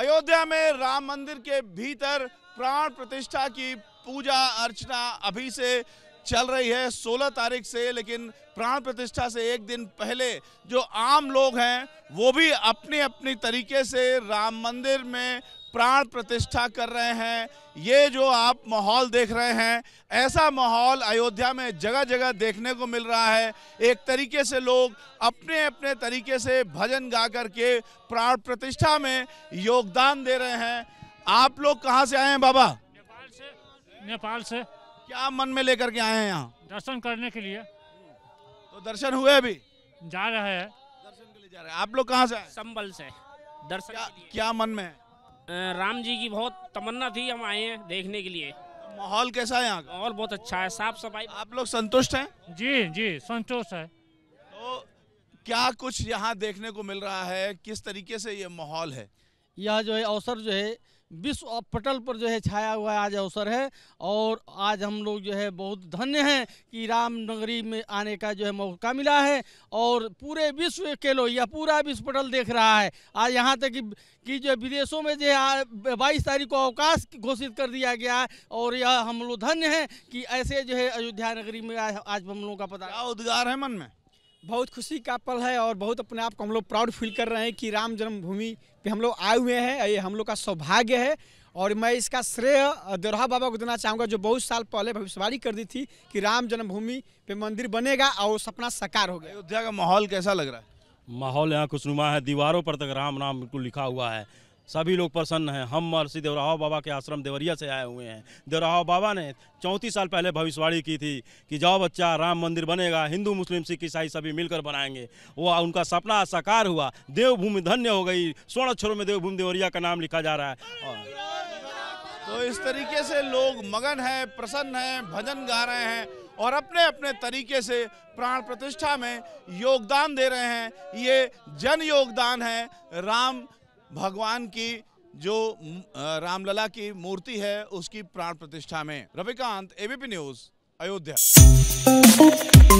अयोध्या में राम मंदिर के भीतर प्राण प्रतिष्ठा की पूजा अर्चना अभी से चल रही है 16 तारीख से लेकिन प्राण प्रतिष्ठा से एक दिन पहले जो आम लोग हैं वो भी अपने अपने तरीके से राम मंदिर में प्राण प्रतिष्ठा कर रहे हैं ये जो आप माहौल देख रहे हैं ऐसा माहौल अयोध्या में जगह जगह देखने को मिल रहा है एक तरीके से लोग अपने अपने तरीके से भजन गा करके प्राण प्रतिष्ठा में योगदान दे रहे हैं आप लोग कहाँ से आए हैं बाबा नेपाल से नेपाल से क्या मन में लेकर के आए हैं यहाँ दर्शन करने के लिए तो दर्शन हुए अभी जा रहे हैं दर्शन के लिए जा रहे हैं आप लोग कहाँ से संबल से दर्शन क्या, क्या मन में है राम जी की बहुत तमन्ना थी हम आए हैं देखने के लिए माहौल कैसा है यहाँ का और बहुत अच्छा है साफ सफाई आप लोग संतुष्ट हैं जी जी संतुष्ट है तो क्या कुछ यहाँ देखने को मिल रहा है किस तरीके से ये माहौल है यह जो है अवसर जो है विश्व पटल पर जो है छाया हुआ आज अवसर है और आज हम लोग जो है बहुत धन्य हैं कि रामनगरी में आने का जो है मौका मिला है और पूरे विश्व के लोग यह पूरा विश्व पटल देख रहा है आज यहाँ तक कि, कि जो विदेशों में जो है बाईस तारीख को अवकाश घोषित कर दिया गया है और यह हम लोग धन्य हैं कि ऐसे जो है अयोध्या नगरी में आज हम लोगों का पता उद्गार है मन में बहुत खुशी का पल है और बहुत अपने आप को हम लोग प्राउड फील कर रहे हैं कि राम जन्मभूमि पे हम लोग आए हुए हैं ये हम लोग का सौभाग्य है और मैं इसका श्रेय दोरहा बाबा को देना चाहूँगा जो बहुत साल पहले भविष्यवाणी कर दी थी कि राम जन्मभूमि पे मंदिर बनेगा और सपना साकार हो गया अयोध्या का माहौल कैसा लग रहा है माहौल यहाँ खुशनुमा है दीवारों पर तक राम नाम बिल्कुल लिखा हुआ है सभी लोग प्रसन्न हैं हम महर्षि देवराव बाबा के आश्रम देवरिया से आए हुए हैं देवराव बाबा ने चौंतीस साल पहले भविष्यवाणी की थी कि जाओ बच्चा राम मंदिर बनेगा हिंदू मुस्लिम सिख ईसाई सभी मिलकर बनाएंगे वो उनका सपना साकार हुआ देवभूमि धन्य हो गई स्वर्ण अक्षरों में देवभूमि देवरिया का नाम लिखा जा रहा है तो इस तरीके से लोग मगन हैं प्रसन्न हैं भजन गा रहे हैं और अपने अपने तरीके से प्राण प्रतिष्ठा में योगदान दे रहे हैं ये जन योगदान है राम भगवान की जो रामलला की मूर्ति है उसकी प्राण प्रतिष्ठा में रविकांत एबीपी न्यूज अयोध्या